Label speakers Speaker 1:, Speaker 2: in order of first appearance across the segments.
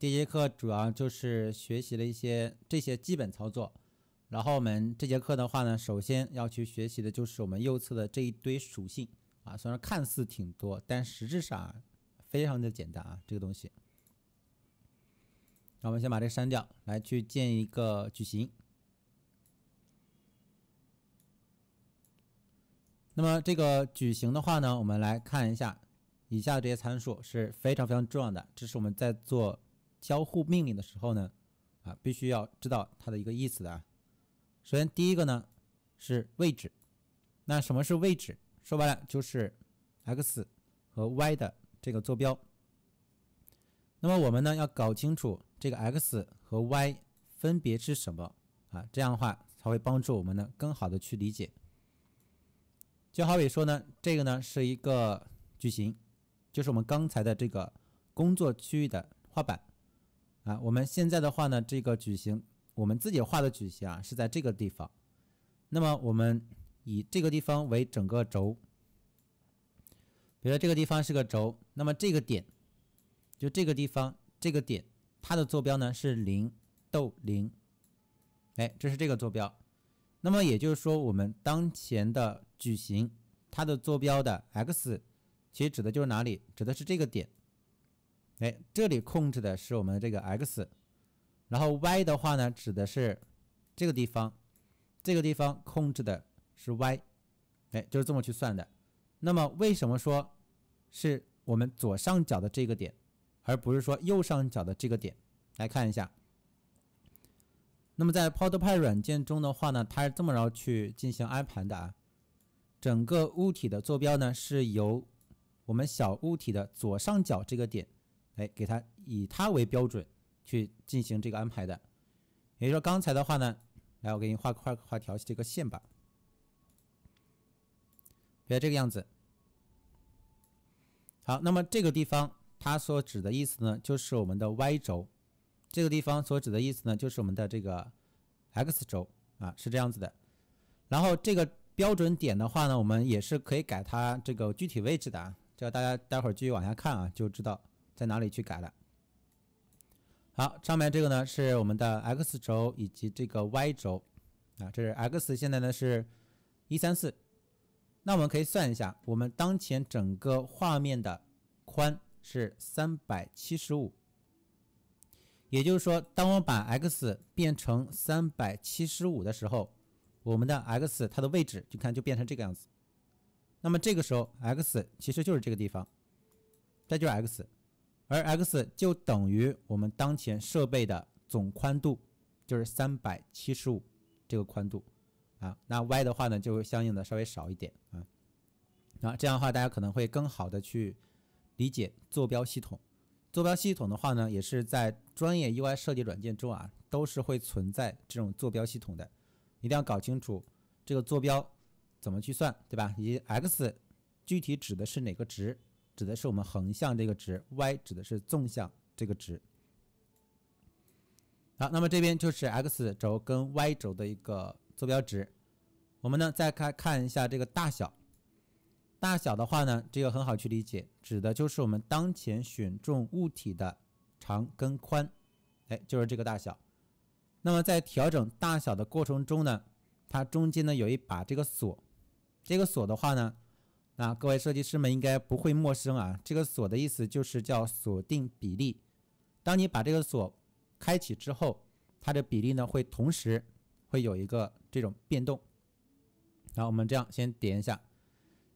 Speaker 1: 这节课主要就是学习了一些这些基本操作，然后我们这节课的话呢，首先要去学习的就是我们右侧的这一堆属性啊，虽然看似挺多，但实质上非常的简单啊，这个东西。那我们先把这个删掉，来去建一个矩形。那么这个矩形的话呢，我们来看一下，以下这些参数是非常非常重要的，这是我们在做。交互命令的时候呢，啊，必须要知道它的一个意思的啊。首先第一个呢是位置，那什么是位置？说白了就是 x 和 y 的这个坐标。那么我们呢要搞清楚这个 x 和 y 分别是什么啊，这样的话才会帮助我们呢更好的去理解。就好比说呢，这个呢是一个矩形，就是我们刚才的这个工作区域的画板。啊，我们现在的话呢，这个矩形，我们自己画的矩形啊，是在这个地方。那么我们以这个地方为整个轴，比如说这个地方是个轴，那么这个点，就这个地方这个点，它的坐标呢是零逗零，哎，这是这个坐标。那么也就是说，我们当前的矩形，它的坐标的 x 其实指的就是哪里？指的是这个点。哎，这里控制的是我们这个 x，然后 y 的话呢，指的是这个地方，这个地方控制的是 y，哎，就是这么去算的。那么为什么说是我们左上角的这个点，而不是说右上角的这个点？来看一下。那么在 p o d l p a i 软件中的话呢，它是这么着去进行安排的啊，整个物体的坐标呢是由我们小物体的左上角这个点。哎，给它以它为标准去进行这个安排的，也就是说，刚才的话呢，来，我给你画画画条这个线吧，比如这个样子。好，那么这个地方它所指的意思呢，就是我们的 Y 轴；这个地方所指的意思呢，就是我们的这个 X 轴啊，是这样子的。然后这个标准点的话呢，我们也是可以改它这个具体位置的，啊，这个大家待会儿继续往下看啊，就知道。在哪里去改了？好，上面这个呢是我们的 x 轴以及这个 y 轴啊，这是 x，现在呢是一三四。那我们可以算一下，我们当前整个画面的宽是三百七十五，也就是说，当我把 x 变成三百七十五的时候，我们的 x 它的位置就看就变成这个样子。那么这个时候 x 其实就是这个地方，这就是 x。而 x 就等于我们当前设备的总宽度，就是三百七十五这个宽度啊。那 y 的话呢，就会相应的稍微少一点啊。那这样的话，大家可能会更好的去理解坐标系统。坐标系统的话呢，也是在专业 UI 设计软件中啊，都是会存在这种坐标系统的。一定要搞清楚这个坐标怎么去算，对吧？以及 x 具体指的是哪个值。指的是我们横向这个值，y 指的是纵向这个值。好，那么这边就是 x 轴跟 y 轴的一个坐标值。我们呢再看看一下这个大小，大小的话呢，这个很好去理解，指的就是我们当前选中物体的长跟宽，哎，就是这个大小。那么在调整大小的过程中呢，它中间呢有一把这个锁，这个锁的话呢。那各位设计师们应该不会陌生啊，这个锁的意思就是叫锁定比例。当你把这个锁开启之后，它的比例呢会同时会有一个这种变动。那我们这样先点一下，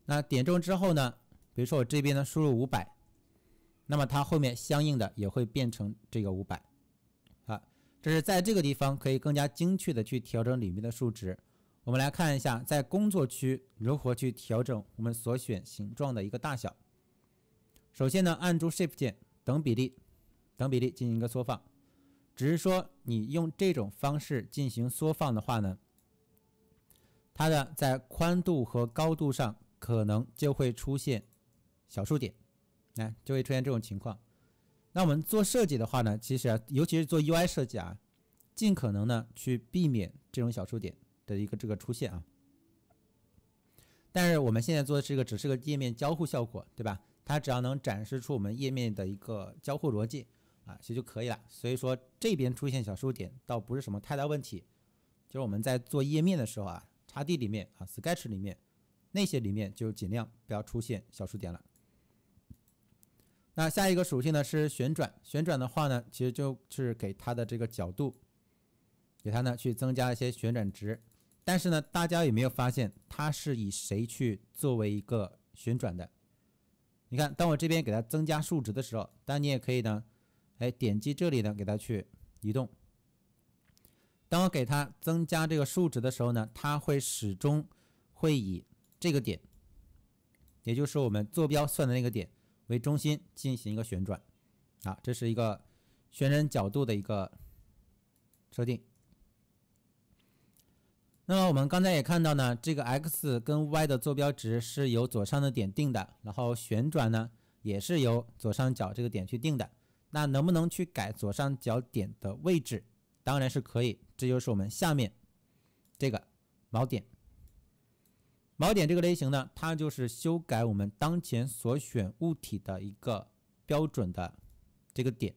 Speaker 1: 那点中之后呢，比如说我这边呢输入五百，那么它后面相应的也会变成这个五百。啊，这是在这个地方可以更加精确的去调整里面的数值。我们来看一下，在工作区如何去调整我们所选形状的一个大小。首先呢，按住 Shift 键，等比例，等比例进行一个缩放。只是说你用这种方式进行缩放的话呢，它的在宽度和高度上可能就会出现小数点，来就会出现这种情况。那我们做设计的话呢，其实尤其是做 UI 设计啊，尽可能呢去避免这种小数点。的一个这个出现啊，但是我们现在做的这个只是个页面交互效果，对吧？它只要能展示出我们页面的一个交互逻辑啊，其实就可以了。所以说这边出现小数点倒不是什么太大问题，就是我们在做页面的时候啊，插 D 里面啊，Sketch 里面那些里面就尽量不要出现小数点了。那下一个属性呢是旋转，旋转的话呢，其实就是给它的这个角度，给它呢去增加一些旋转值。但是呢，大家有没有发现它是以谁去作为一个旋转的？你看，当我这边给它增加数值的时候，当然你也可以呢，哎，点击这里呢，给它去移动。当我给它增加这个数值的时候呢，它会始终会以这个点，也就是我们坐标算的那个点为中心进行一个旋转。啊，这是一个旋转角度的一个设定。那么我们刚才也看到呢，这个 x 跟 y 的坐标值是由左上的点定的，然后旋转呢也是由左上角这个点去定的。那能不能去改左上角点的位置？当然是可以。这就是我们下面这个锚点。锚点这个类型呢，它就是修改我们当前所选物体的一个标准的这个点。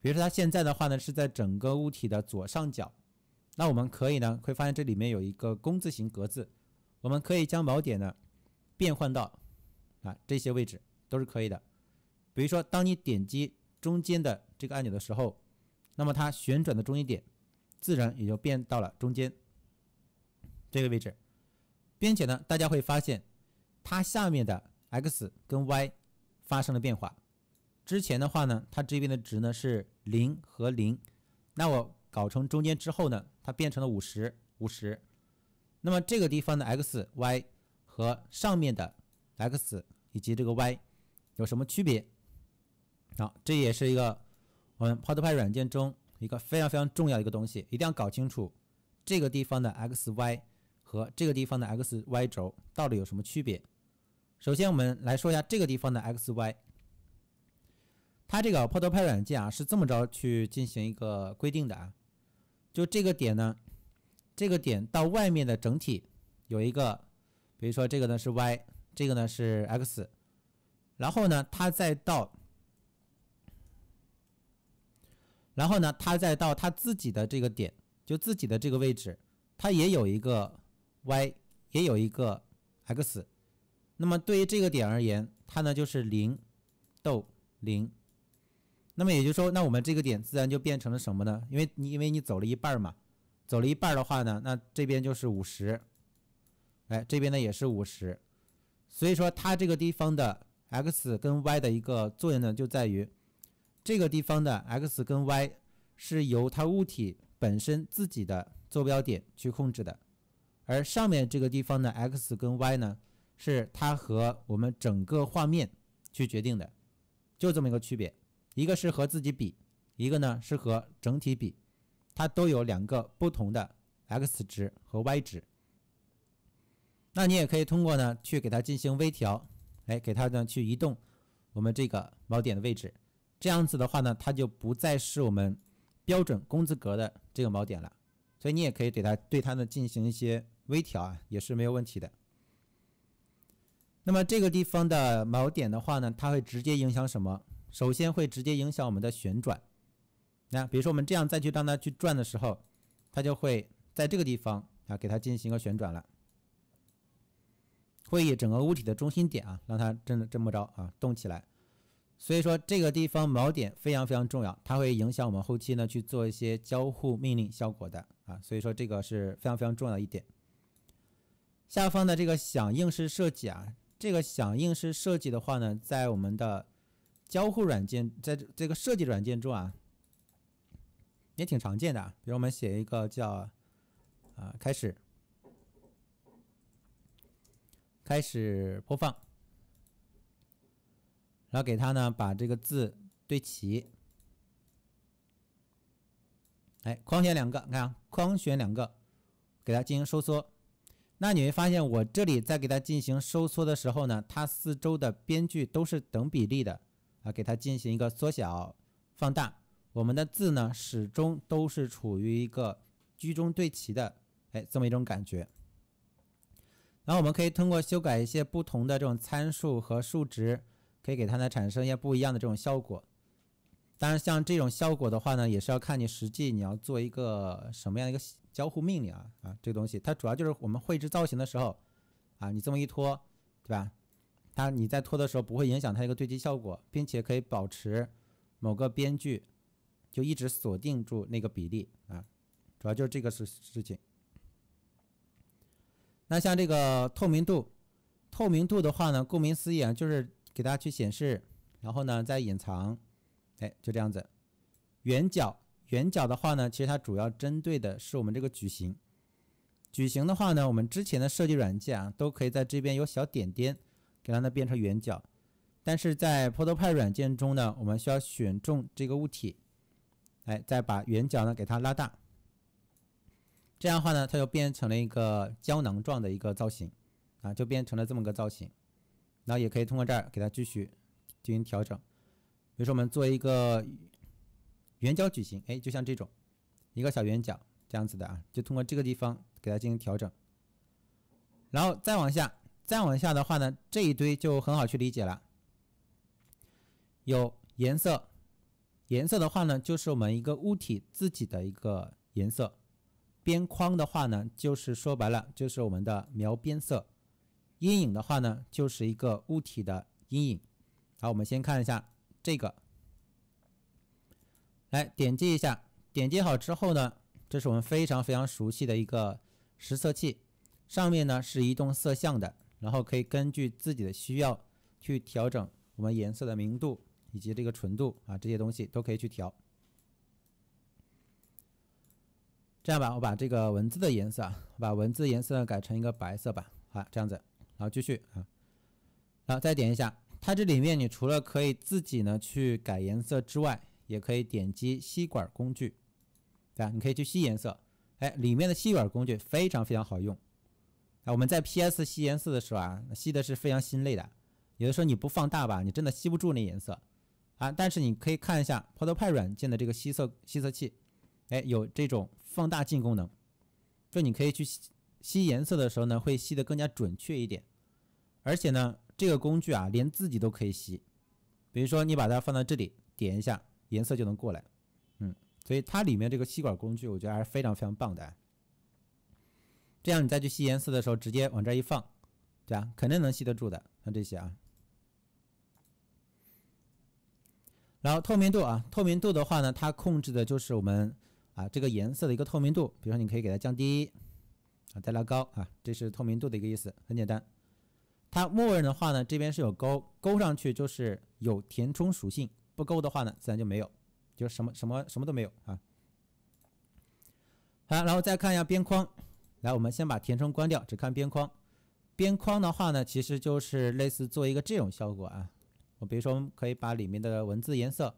Speaker 1: 比如说它现在的话呢，是在整个物体的左上角。那我们可以呢，会发现这里面有一个工字形格子，我们可以将锚点呢变换到啊这些位置都是可以的。比如说，当你点击中间的这个按钮的时候，那么它旋转的中心点自然也就变到了中间这个位置，并且呢，大家会发现它下面的 x 跟 y 发生了变化。之前的话呢，它这边的值呢是零和零，那我。搞成中间之后呢，它变成了五十五十。那么这个地方的 x y 和上面的 x 以及这个 y 有什么区别？好，这也是一个我们 p o d p a d 软件中一个非常非常重要的一个东西，一定要搞清楚这个地方的 x y 和这个地方的 x y 轴到底有什么区别。首先我们来说一下这个地方的 x y，它这个 p o d p a d 软件啊是这么着去进行一个规定的啊。就这个点呢，这个点到外面的整体有一个，比如说这个呢是 y，这个呢是 x，然后呢它再到，然后呢它再到它自己的这个点，就自己的这个位置，它也有一个 y，也有一个 x，那么对于这个点而言，它呢就是零逗零。那么也就是说，那我们这个点自然就变成了什么呢？因为，你因为你走了一半儿嘛，走了一半儿的话呢，那这边就是五十，哎，这边呢也是五十，所以说它这个地方的 x 跟 y 的一个作用呢，就在于这个地方的 x 跟 y 是由它物体本身自己的坐标点去控制的，而上面这个地方的 x 跟 y 呢，是它和我们整个画面去决定的，就这么一个区别。一个是和自己比，一个呢是和整体比，它都有两个不同的 x 值和 y 值。那你也可以通过呢去给它进行微调，哎，给它呢去移动我们这个锚点的位置。这样子的话呢，它就不再是我们标准工资格的这个锚点了。所以你也可以给它对它呢进行一些微调啊，也是没有问题的。那么这个地方的锚点的话呢，它会直接影响什么？首先会直接影响我们的旋转。那比如说我们这样再去让它去转的时候，它就会在这个地方啊，给它进行一个旋转了，会以整个物体的中心点啊，让它么这么着啊动起来。所以说这个地方锚点非常非常重要，它会影响我们后期呢去做一些交互命令效果的啊。所以说这个是非常非常重要一点。下方的这个响应式设计啊，这个响应式设计的话呢，在我们的。交互软件在这个设计软件中啊，也挺常见的。比如我们写一个叫“啊开始”，开始播放，然后给它呢把这个字对齐，哎，框选两个，看框选两个，给它进行收缩。那你会发现，我这里在给它进行收缩的时候呢，它四周的边距都是等比例的。啊，给它进行一个缩小、放大，我们的字呢始终都是处于一个居中对齐的，哎，这么一种感觉。然后我们可以通过修改一些不同的这种参数和数值，可以给它呢产生一些不一样的这种效果。当然，像这种效果的话呢，也是要看你实际你要做一个什么样的一个交互命令啊啊，这个东西它主要就是我们绘制造型的时候，啊，你这么一拖，对吧？它你在拖的时候不会影响它一个堆积效果，并且可以保持某个边距，就一直锁定住那个比例啊。主要就是这个事事情。那像这个透明度，透明度的话呢，顾名思义啊，就是给大家去显示，然后呢再隐藏，哎，就这样子。圆角，圆角的话呢，其实它主要针对的是我们这个矩形。矩形的话呢，我们之前的设计软件啊，都可以在这边有小点点。给它呢变成圆角，但是在 p o t o p a o 软件中呢，我们需要选中这个物体，哎，再把圆角呢给它拉大，这样话呢，它就变成了一个胶囊状的一个造型啊，就变成了这么个造型。然后也可以通过这儿给它继续进行调整，比如说我们做一个圆角矩形，哎，就像这种一个小圆角这样子的啊，就通过这个地方给它进行调整，然后再往下。再往下的话呢，这一堆就很好去理解了。有颜色，颜色的话呢，就是我们一个物体自己的一个颜色；边框的话呢，就是说白了就是我们的描边色；阴影的话呢，就是一个物体的阴影。好，我们先看一下这个，来点击一下，点击好之后呢，这是我们非常非常熟悉的一个实色器，上面呢是移动色相的。然后可以根据自己的需要去调整我们颜色的明度以及这个纯度啊，这些东西都可以去调。这样吧，我把这个文字的颜色，把文字颜色改成一个白色吧。好，这样子，然后继续啊，然后再点一下它这里面，你除了可以自己呢去改颜色之外，也可以点击吸管工具，对吧？你可以去吸颜色，哎，里面的吸管工具非常非常好用。啊，我们在 PS 吸颜色的时候啊，吸的是非常心累的。有的时候你不放大吧，你真的吸不住那颜色啊。但是你可以看一下 p o t a p o 软件的这个吸色吸色器，哎，有这种放大镜功能，就你可以去吸颜色的时候呢，会吸得更加准确一点。而且呢，这个工具啊，连自己都可以吸。比如说你把它放到这里，点一下颜色就能过来。嗯，所以它里面这个吸管工具，我觉得还是非常非常棒的。这样你再去吸颜色的时候，直接往这一放，对吧？肯定能吸得住的。像这些啊。然后透明度啊，透明度的话呢，它控制的就是我们啊这个颜色的一个透明度。比如说你可以给它降低啊，再拉高啊，这是透明度的一个意思，很简单。它默认的话呢，这边是有勾勾上去就是有填充属性，不勾的话呢，自然就没有，就什么什么什么都没有啊。好，然后再看一下边框。来，我们先把填充关掉，只看边框。边框的话呢，其实就是类似做一个这种效果啊。我比如说，可以把里面的文字颜色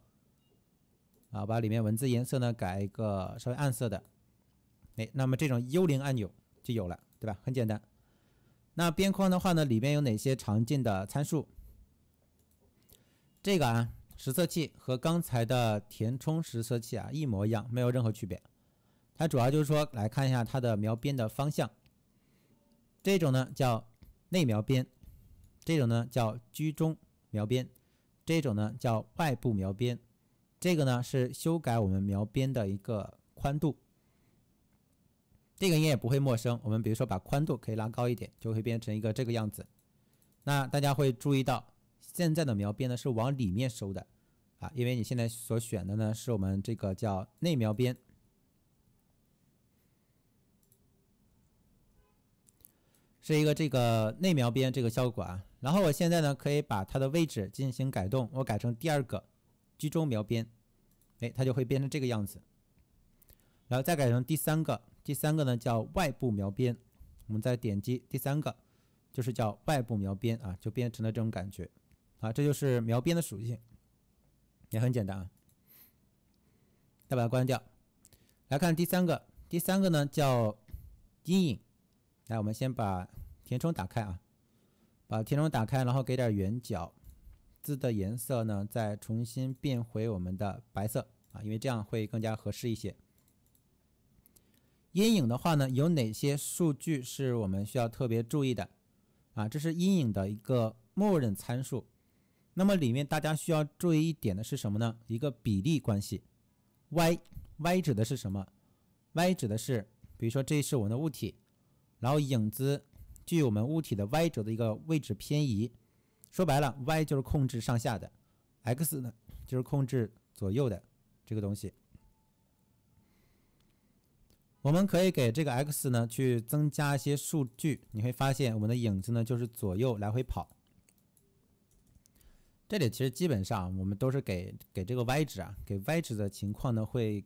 Speaker 1: 啊，把里面文字颜色呢改一个稍微暗色的。哎，那么这种幽灵按钮就有了，对吧？很简单。那边框的话呢，里面有哪些常见的参数？这个啊，实色器和刚才的填充实色器啊一模一样，没有任何区别。它主要就是说，来看一下它的描边的方向。这种呢叫内描边，这种呢叫居中描边，这种呢叫外部描边。这个呢是修改我们描边的一个宽度。这个应该也不会陌生。我们比如说把宽度可以拉高一点，就会变成一个这个样子。那大家会注意到，现在的描边呢是往里面收的啊，因为你现在所选的呢是我们这个叫内描边。是一个这个内描边这个效果啊，然后我现在呢可以把它的位置进行改动，我改成第二个居中描边，哎，它就会变成这个样子。然后再改成第三个，第三个呢叫外部描边，我们再点击第三个，就是叫外部描边啊，就变成了这种感觉。啊，这就是描边的属性，也很简单啊。再把它关掉，来看第三个，第三个呢叫阴影。来，我们先把填充打开啊，把填充打开，然后给点圆角。字的颜色呢，再重新变回我们的白色啊，因为这样会更加合适一些。阴影的话呢，有哪些数据是我们需要特别注意的啊？这是阴影的一个默认参数。那么里面大家需要注意一点的是什么呢？一个比例关系。y，y 指的是什么？y 指的是，比如说这是我们的物体。然后影子，距我们物体的 Y 轴的一个位置偏移，说白了，Y 就是控制上下的，X 呢就是控制左右的这个东西。我们可以给这个 X 呢去增加一些数据，你会发现我们的影子呢就是左右来回跑。这里其实基本上我们都是给给这个 Y 值啊，给 Y 值的情况呢会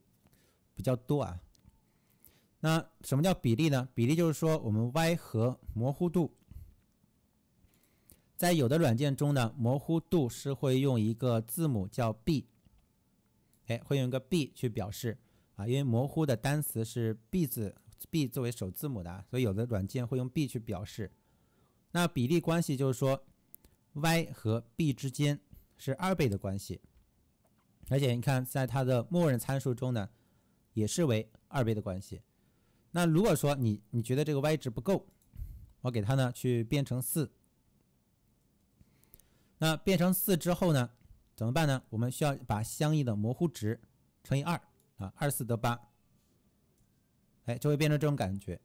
Speaker 1: 比较多啊。那什么叫比例呢？比例就是说，我们 Y 和模糊度，在有的软件中呢，模糊度是会用一个字母叫 B，哎，会用一个 B 去表示啊，因为模糊的单词是 B 字，B 作为首字母的，所以有的软件会用 B 去表示。那比例关系就是说，Y 和 B 之间是二倍的关系，而且你看，在它的默认参数中呢，也是为二倍的关系。那如果说你你觉得这个 y 值不够，我给它呢去变成四。那变成四之后呢，怎么办呢？我们需要把相应的模糊值乘以二啊，二四得八。哎，就会变成这种感觉。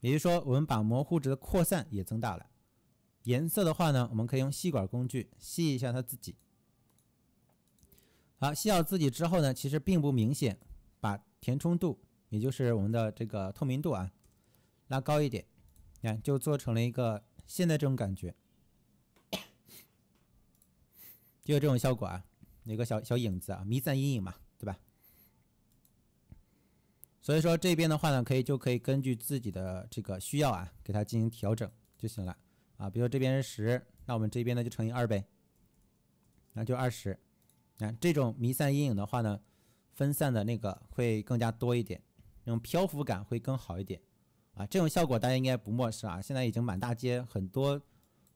Speaker 1: 也就是说，我们把模糊值的扩散也增大了。颜色的话呢，我们可以用吸管工具吸一下它自己。好，吸好自己之后呢，其实并不明显，把填充度。也就是我们的这个透明度啊，拉高一点，你看就做成了一个现在这种感觉，就有这种效果啊，有个小小影子啊，弥散阴影嘛，对吧？所以说这边的话呢，可以就可以根据自己的这个需要啊，给它进行调整就行了啊。比如说这边是十，那我们这边呢就乘以二呗，那就二十。看这种弥散阴影的话呢，分散的那个会更加多一点。这种漂浮感会更好一点，啊，这种效果大家应该不陌生啊。现在已经满大街很多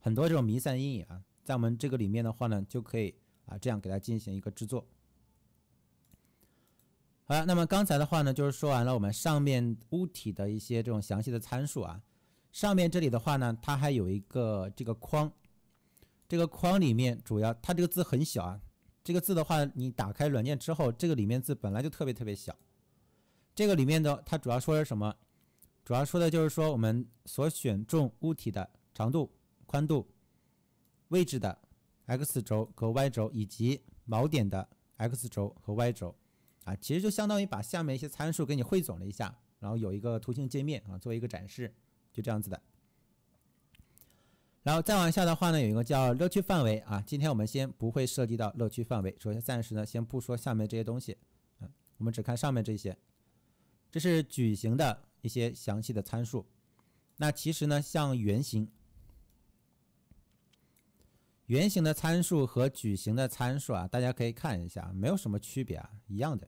Speaker 1: 很多这种弥散阴影啊，在我们这个里面的话呢，就可以啊这样给它进行一个制作。好了，那么刚才的话呢，就是说完了我们上面物体的一些这种详细的参数啊。上面这里的话呢，它还有一个这个框，这个框里面主要它这个字很小啊，这个字的话，你打开软件之后，这个里面字本来就特别特别小。这个里面的它主要说的是什么？主要说的就是说我们所选中物体的长度、宽度、位置的 X 轴和 Y 轴，以及锚点的 X 轴和 Y 轴啊，其实就相当于把下面一些参数给你汇总了一下，然后有一个图形界面啊，作为一个展示，就这样子的。然后再往下的话呢，有一个叫乐趣范围啊，今天我们先不会涉及到乐趣范围，首先暂时呢先不说下面这些东西，嗯，我们只看上面这些。这是矩形的一些详细的参数，那其实呢，像圆形，圆形的参数和矩形的参数啊，大家可以看一下，没有什么区别啊，一样的。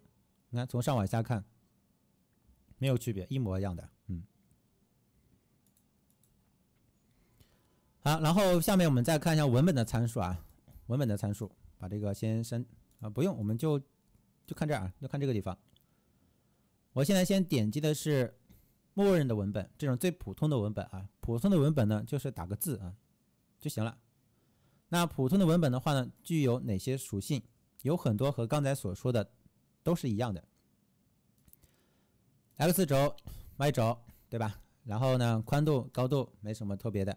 Speaker 1: 你看从上往下看，没有区别，一模一样的，嗯。好，然后下面我们再看一下文本的参数啊，文本的参数，把这个先删啊，不用，我们就就看这儿啊，就看这个地方。我现在先点击的是默认的文本，这种最普通的文本啊，普通的文本呢，就是打个字啊就行了。那普通的文本的话呢，具有哪些属性？有很多和刚才所说的都是一样的。x 轴、y 轴，对吧？然后呢，宽度、高度没什么特别的，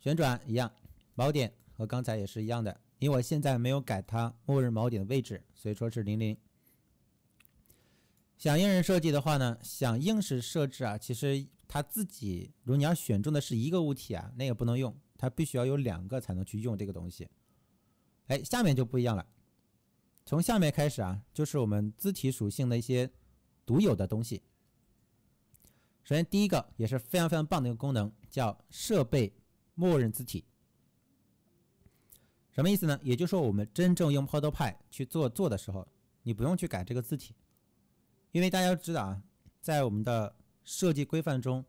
Speaker 1: 旋转一样，锚点和刚才也是一样的。因为我现在没有改它默认锚点的位置，所以说是零零。响应式设计的话呢，响应式设置啊，其实它自己，如果你要选中的是一个物体啊，那也不能用，它必须要有两个才能去用这个东西。哎，下面就不一样了，从下面开始啊，就是我们字体属性的一些独有的东西。首先第一个也是非常非常棒的一个功能，叫设备默认字体。什么意思呢？也就是说，我们真正用 p o d o p i 去做做的时候，你不用去改这个字体。因为大家知道啊，在我们的设计规范中，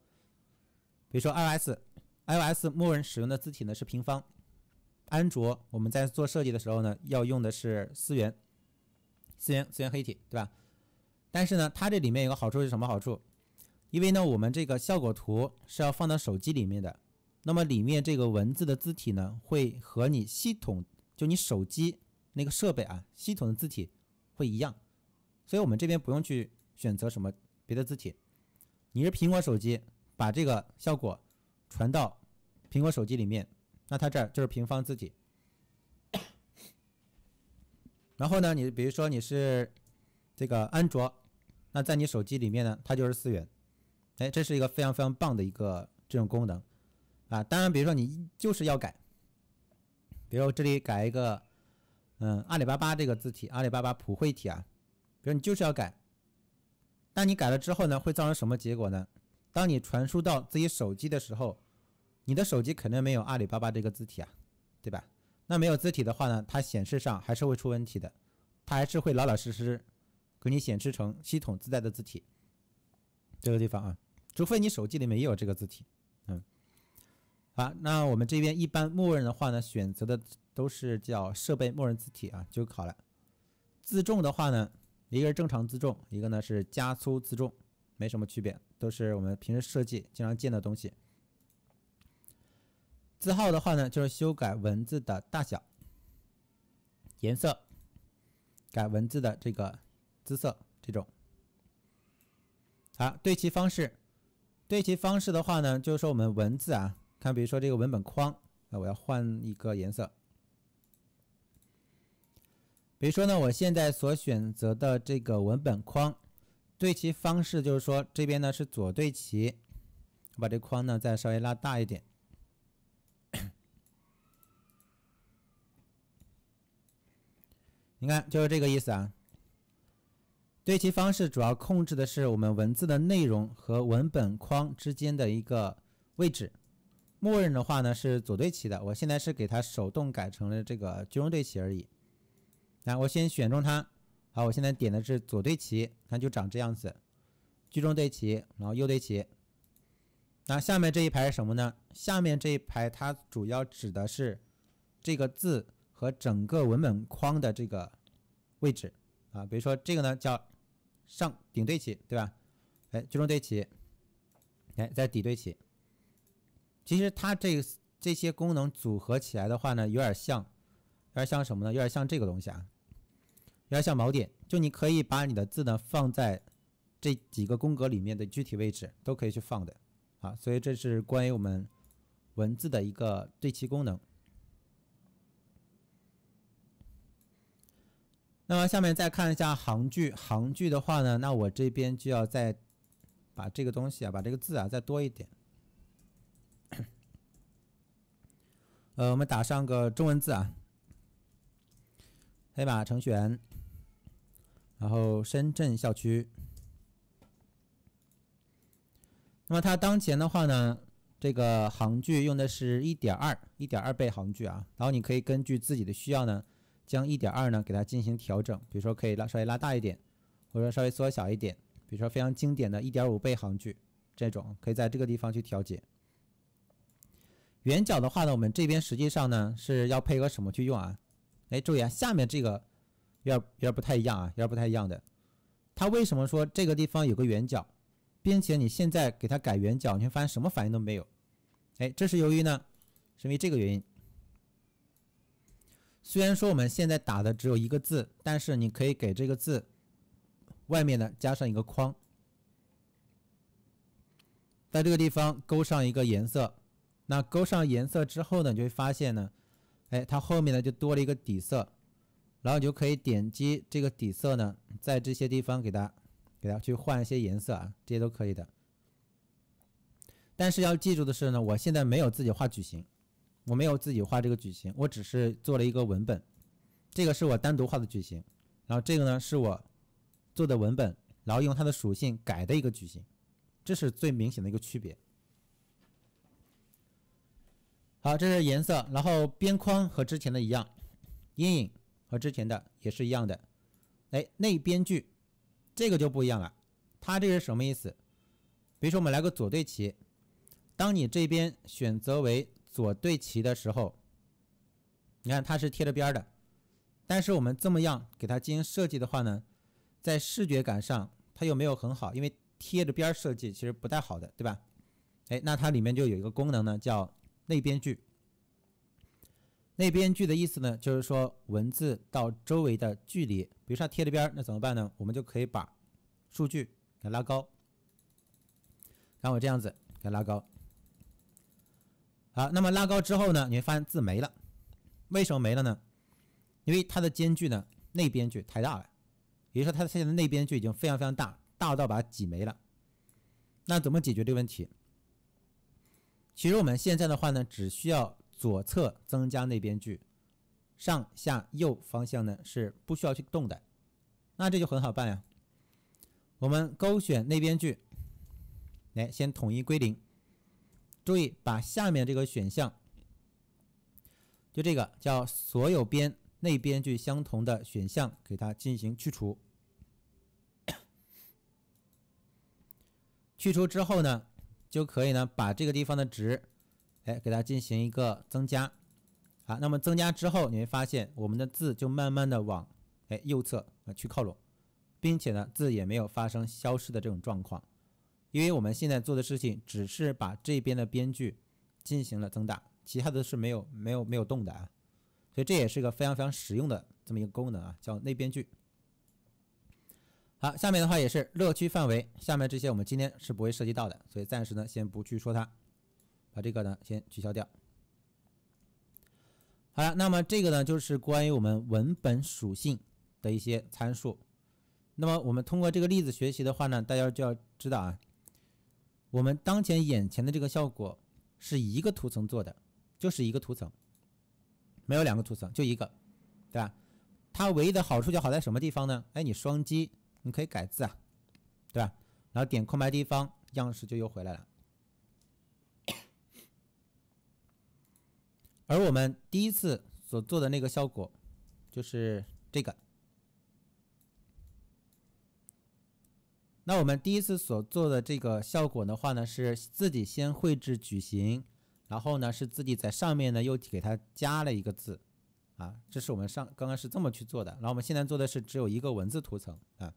Speaker 1: 比如说 iOS，iOS 默认使用的字体呢是平方，安卓我们在做设计的时候呢，要用的是思源，思源思源黑体，对吧？但是呢，它这里面有个好处是什么好处？因为呢，我们这个效果图是要放到手机里面的，那么里面这个文字的字体呢，会和你系统，就你手机那个设备啊系统的字体会一样。所以我们这边不用去选择什么别的字体。你是苹果手机，把这个效果传到苹果手机里面，那它这儿就是平方字体。然后呢，你比如说你是这个安卓，那在你手机里面呢，它就是四元。哎，这是一个非常非常棒的一个这种功能啊！当然，比如说你就是要改，比如这里改一个，嗯，阿里巴巴这个字体，阿里巴巴普惠体啊。比如你就是要改，那你改了之后呢，会造成什么结果呢？当你传输到自己手机的时候，你的手机肯定没有阿里巴巴这个字体啊，对吧？那没有字体的话呢，它显示上还是会出问题的，它还是会老老实实给你显示成系统自带的字体。这个地方啊，除非你手机里面也有这个字体，嗯。好，那我们这边一般默认的话呢，选择的都是叫设备默认字体啊就好了。自重的话呢？一个是正常自重，一个呢是加粗自重，没什么区别，都是我们平时设计经常见的东西。字号的话呢，就是修改文字的大小、颜色，改文字的这个姿色这种。好，对齐方式，对齐方式的话呢，就是说我们文字啊，看比如说这个文本框啊，我要换一个颜色。比如说呢，我现在所选择的这个文本框，对齐方式就是说这边呢是左对齐。我把这框呢再稍微拉大一点，你看就是这个意思啊。对齐方式主要控制的是我们文字的内容和文本框之间的一个位置。默认的话呢是左对齐的，我现在是给它手动改成了这个居中对齐而已。来，我先选中它。好，我现在点的是左对齐，它就长这样子。居中对齐，然后右对齐。那下面这一排是什么呢？下面这一排它主要指的是这个字和整个文本框的这个位置啊。比如说这个呢叫上顶对齐，对吧？哎，居中对齐，哎，在底对齐。其实它这这些功能组合起来的话呢，有点像。有点像什么呢？有点像这个东西啊，有点像锚点。就你可以把你的字呢放在这几个宫格里面的具体位置都可以去放的啊。所以这是关于我们文字的一个对齐功能。那么下面再看一下行距，行距的话呢，那我这边就要再把这个东西啊，把这个字啊再多一点。呃，我们打上个中文字啊。对吧，程序员，然后深圳校区。那么它当前的话呢，这个行距用的是一点二，一点二倍行距啊。然后你可以根据自己的需要呢，将一点二呢给它进行调整，比如说可以拉稍微拉大一点，或者稍微缩小一点。比如说非常经典的一点五倍行距这种，可以在这个地方去调节。圆角的话呢，我们这边实际上呢是要配合什么去用啊？哎，注意啊，下面这个有点有点不太一样啊，有点不太一样的。它为什么说这个地方有个圆角，并且你现在给它改圆角，你会发现什么反应都没有？哎，这是由于呢，是因为这个原因。虽然说我们现在打的只有一个字，但是你可以给这个字外面呢加上一个框，在这个地方勾上一个颜色。那勾上颜色之后呢，你就会发现呢。哎，它后面呢就多了一个底色，然后你就可以点击这个底色呢，在这些地方给它、给它去换一些颜色啊，这些都可以的。但是要记住的是呢，我现在没有自己画矩形，我没有自己画这个矩形，我只是做了一个文本，这个是我单独画的矩形，然后这个呢是我做的文本，然后用它的属性改的一个矩形，这是最明显的一个区别。好，这是颜色，然后边框和之前的一样，阴影和之前的也是一样的。哎，内边距，这个就不一样了。它这是什么意思？比如说我们来个左对齐，当你这边选择为左对齐的时候，你看它是贴着边的。但是我们这么样给它进行设计的话呢，在视觉感上它又没有很好，因为贴着边设计其实不太好的，对吧？哎，那它里面就有一个功能呢，叫。内边距，内边距的意思呢，就是说文字到周围的距离。比如说贴着边那怎么办呢？我们就可以把数据给拉高。看我这样子给拉高。好，那么拉高之后呢，你会发现字没了。为什么没了呢？因为它的间距呢内边距太大了，也就是说它的现在的内边距已经非常非常大，大到把它挤没了。那怎么解决这个问题？其实我们现在的话呢，只需要左侧增加内边距，上下右方向呢是不需要去动的。那这就很好办呀。我们勾选内边距，来先统一归零。注意把下面这个选项，就这个叫“所有边内边距相同的选项”给它进行去除。去除之后呢？就可以呢，把这个地方的值，哎，给它进行一个增加，啊，那么增加之后，你会发现我们的字就慢慢的往，哎，右侧啊去靠拢，并且呢，字也没有发生消失的这种状况，因为我们现在做的事情只是把这边的边距进行了增大，其他的是没有没有没有动的啊，所以这也是个非常非常实用的这么一个功能啊，叫内边距。好，下面的话也是乐趣范围。下面这些我们今天是不会涉及到的，所以暂时呢先不去说它，把这个呢先取消掉。好了，那么这个呢就是关于我们文本属性的一些参数。那么我们通过这个例子学习的话呢，大家就要知道啊，我们当前眼前的这个效果是一个图层做的，就是一个图层，没有两个图层，就一个，对吧？它唯一的好处就好在什么地方呢？哎，你双击。你可以改字啊，对吧？然后点空白地方，样式就又回来了。而我们第一次所做的那个效果就是这个。那我们第一次所做的这个效果的话呢，是自己先绘制矩形，然后呢是自己在上面呢又给它加了一个字啊。这是我们上刚刚是这么去做的。然后我们现在做的是只有一个文字图层啊。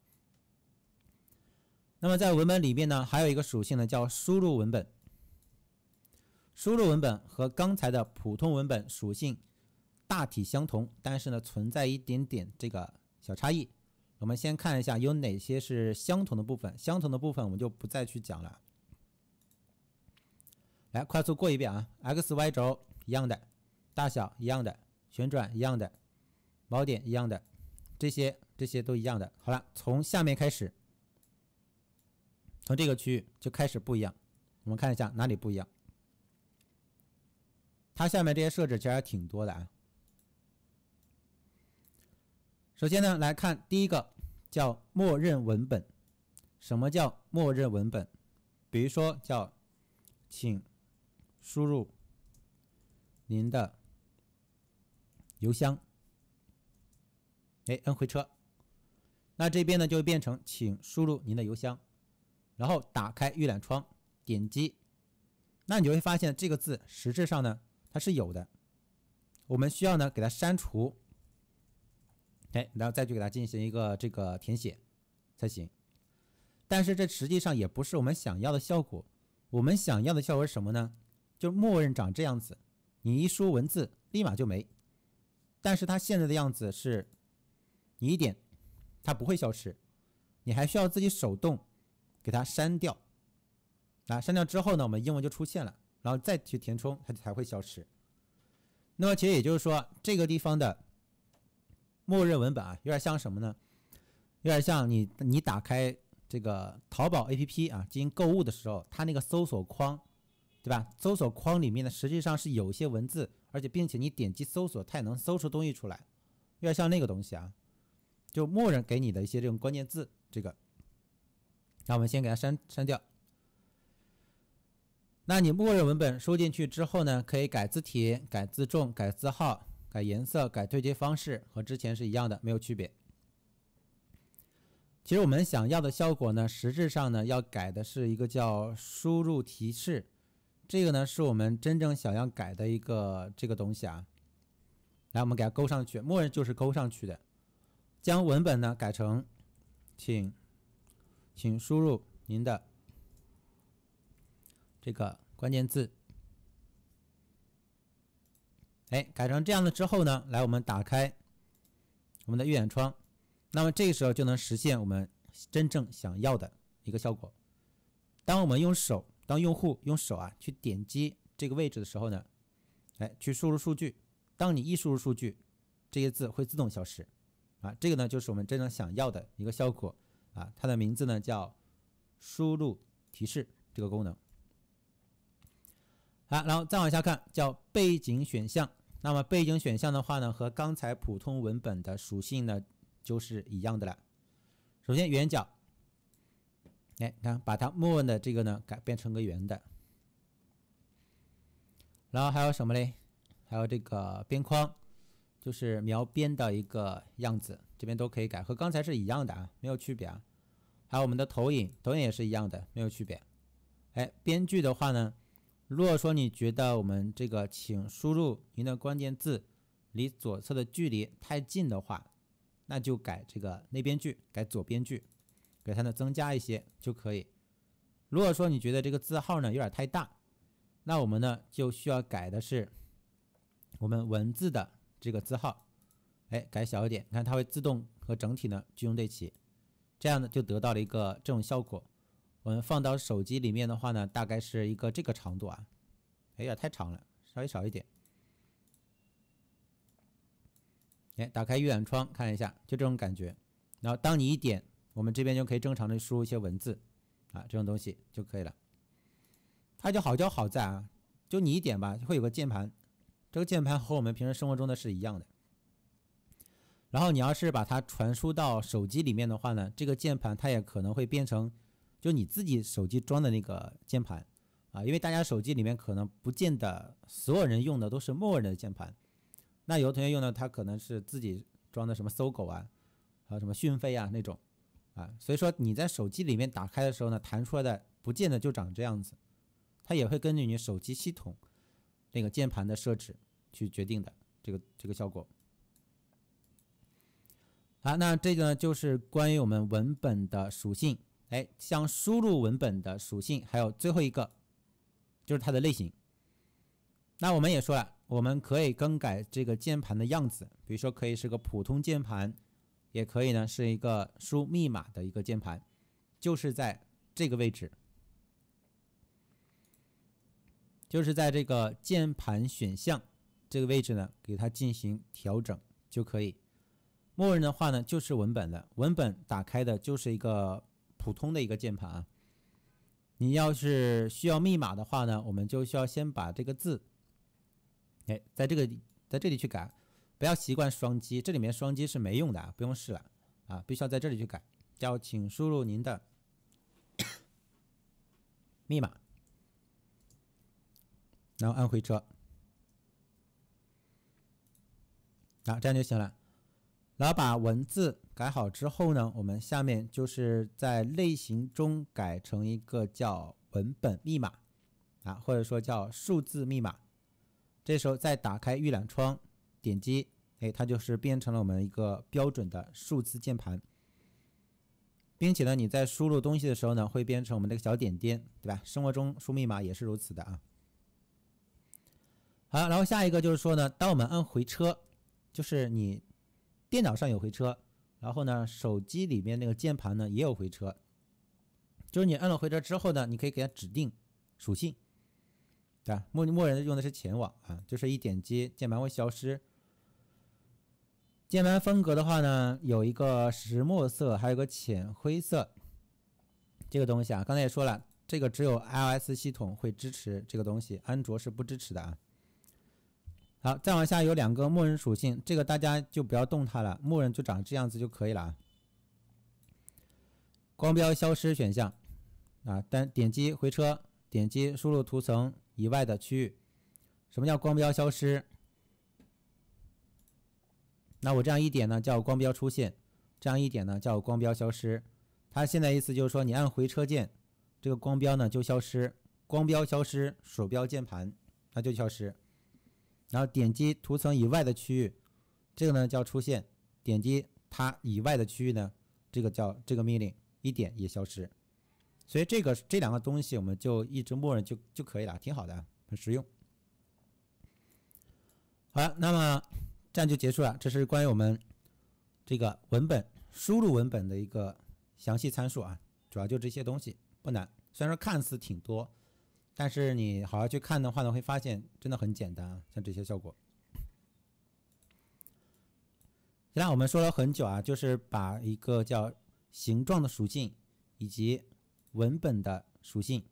Speaker 1: 那么在文本里面呢，还有一个属性呢，叫输入文本。输入文本和刚才的普通文本属性大体相同，但是呢存在一点点这个小差异。我们先看一下有哪些是相同的部分，相同的部分我们就不再去讲了。来快速过一遍啊，X、Y 轴一样的，大小一样的，旋转一样的，锚点一样的，这些这些都一样的。好了，从下面开始。这个区域就开始不一样。我们看一下哪里不一样。它下面这些设置其实还挺多的啊。首先呢，来看第一个叫默认文本。什么叫默认文本？比如说叫请输入您的邮箱。哎，摁回车，那这边呢就会变成请输入您的邮箱。然后打开预览窗，点击，那你就会发现这个字实质上呢它是有的。我们需要呢给它删除，哎，然后再去给它进行一个这个填写才行。但是这实际上也不是我们想要的效果。我们想要的效果是什么呢？就默认长这样子，你一输文字立马就没。但是它现在的样子是，你一点它不会消失，你还需要自己手动。给它删掉，啊，删掉之后呢，我们英文就出现了，然后再去填充，它才会消失。那么其实也就是说，这个地方的默认文本啊，有点像什么呢？有点像你你打开这个淘宝 APP 啊，进行购物的时候，它那个搜索框，对吧？搜索框里面呢，实际上是有一些文字，而且并且你点击搜索，它也能搜出东西出来，有点像那个东西啊，就默认给你的一些这种关键字，这个。那我们先给它删删掉。那你默认文本输进去之后呢，可以改字体、改字重、改字号、改颜色、改对接方式，和之前是一样的，没有区别。其实我们想要的效果呢，实质上呢要改的是一个叫输入提示，这个呢是我们真正想要改的一个这个东西啊。来，我们给它勾上去，默认就是勾上去的，将文本呢改成请。请输入您的这个关键字。哎，改成这样了之后呢，来，我们打开我们的预览窗，那么这个时候就能实现我们真正想要的一个效果。当我们用手，当用户用手啊去点击这个位置的时候呢，哎，去输入数据。当你一输入数据，这些字会自动消失。啊，这个呢就是我们真正想要的一个效果。啊，它的名字呢叫输入提示这个功能。好，然后再往下看，叫背景选项。那么背景选项的话呢，和刚才普通文本的属性呢就是一样的了。首先圆角，哎，你看把它默认的这个呢改变成个圆的。然后还有什么嘞？还有这个边框。就是描边的一个样子，这边都可以改，和刚才是一样的啊，没有区别啊。还有我们的投影，投影也是一样的，没有区别。哎，边距的话呢，如果说你觉得我们这个，请输入您的关键字，离左侧的距离太近的话，那就改这个内边距，改左边距，给它呢增加一些就可以。如果说你觉得这个字号呢有点太大，那我们呢就需要改的是我们文字的。这个字号，哎，改小一点，你看它会自动和整体呢居中对齐，这样呢就得到了一个这种效果。我们放到手机里面的话呢，大概是一个这个长度啊，哎呀，太长了，稍微少一点。哎，打开预览窗看一下，就这种感觉。然后当你一点，我们这边就可以正常的输入一些文字啊，这种东西就可以了。它就好就好在啊，就你一点吧，会有个键盘。这个键盘和我们平时生活中的是一样的。然后你要是把它传输到手机里面的话呢，这个键盘它也可能会变成就你自己手机装的那个键盘啊，因为大家手机里面可能不见得所有人用的都是默认的键盘。那有的同学用的他可能是自己装的什么搜狗啊，还有什么讯飞啊那种啊，所以说你在手机里面打开的时候呢，弹出来的不见得就长这样子，它也会根据你手机系统。那个键盘的设置去决定的这个这个效果。好，那这个呢就是关于我们文本的属性，哎，像输入文本的属性，还有最后一个就是它的类型。那我们也说了，我们可以更改这个键盘的样子，比如说可以是个普通键盘，也可以呢是一个输密码的一个键盘，就是在这个位置。就是在这个键盘选项这个位置呢，给它进行调整就可以。默认的话呢，就是文本的文本打开的就是一个普通的一个键盘啊。你要是需要密码的话呢，我们就需要先把这个字，哎，在这个在这里去改，不要习惯双击，这里面双击是没用的啊，不用试了啊，必须要在这里去改。要请输入您的 密码。然后按回车，啊，这样就行了。然后把文字改好之后呢，我们下面就是在类型中改成一个叫文本密码啊，或者说叫数字密码。这时候再打开预览窗，点击，哎，它就是变成了我们一个标准的数字键盘，并且呢，你在输入东西的时候呢，会变成我们这个小点点，对吧？生活中输密码也是如此的啊。好，然后下一个就是说呢，当我们按回车，就是你电脑上有回车，然后呢，手机里面那个键盘呢也有回车，就是你按了回车之后呢，你可以给它指定属性，对，默默认的用的是前往啊，就是一点击键盘会消失。键盘风格的话呢，有一个石墨色，还有个浅灰色，这个东西啊，刚才也说了，这个只有 iOS 系统会支持这个东西，安卓是不支持的啊。好，再往下有两个默认属性，这个大家就不要动它了。默认就长这样子就可以了啊。光标消失选项，啊，单点击回车，点击输入图层以外的区域。什么叫光标消失？那我这样一点呢，叫光标出现；这样一点呢，叫光标消失。它现在意思就是说，你按回车键，这个光标呢就消失。光标消失，鼠标键盘它就消失。然后点击图层以外的区域，这个呢叫出现；点击它以外的区域呢，这个叫这个命令一点也消失。所以这个这两个东西我们就一直默认就就可以了，挺好的，很实用。好，了，那么这样就结束了。这是关于我们这个文本输入文本的一个详细参数啊，主要就这些东西，不难。虽然说看似挺多。但是你好好去看的话呢，会发现真的很简单啊，像这些效果。现在我们说了很久啊，就是把一个叫形状的属性以及文本的属性，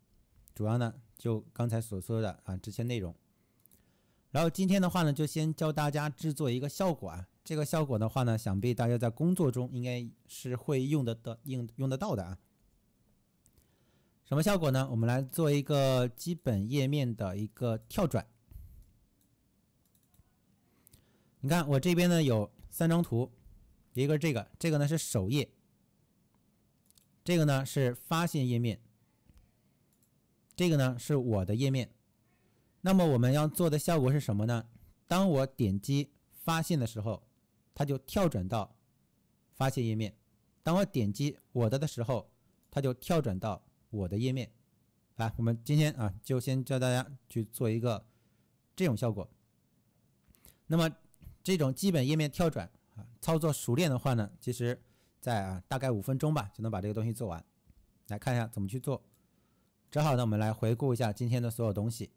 Speaker 1: 主要呢就刚才所说的啊这些内容。然后今天的话呢，就先教大家制作一个效果啊。这个效果的话呢，想必大家在工作中应该是会用得到应用得到的啊。什么效果呢？我们来做一个基本页面的一个跳转。你看我这边呢有三张图，一个是这个，这个呢是首页，这个呢是发现页面，这个呢是我的页面。那么我们要做的效果是什么呢？当我点击发现的时候，它就跳转到发现页面；当我点击我的的时候，它就跳转到。我的页面，来，我们今天啊，就先教大家去做一个这种效果。那么这种基本页面跳转啊，操作熟练的话呢，其实在啊大概五分钟吧就能把这个东西做完。来看一下怎么去做。正好呢，我们来回顾一下今天的所有东西。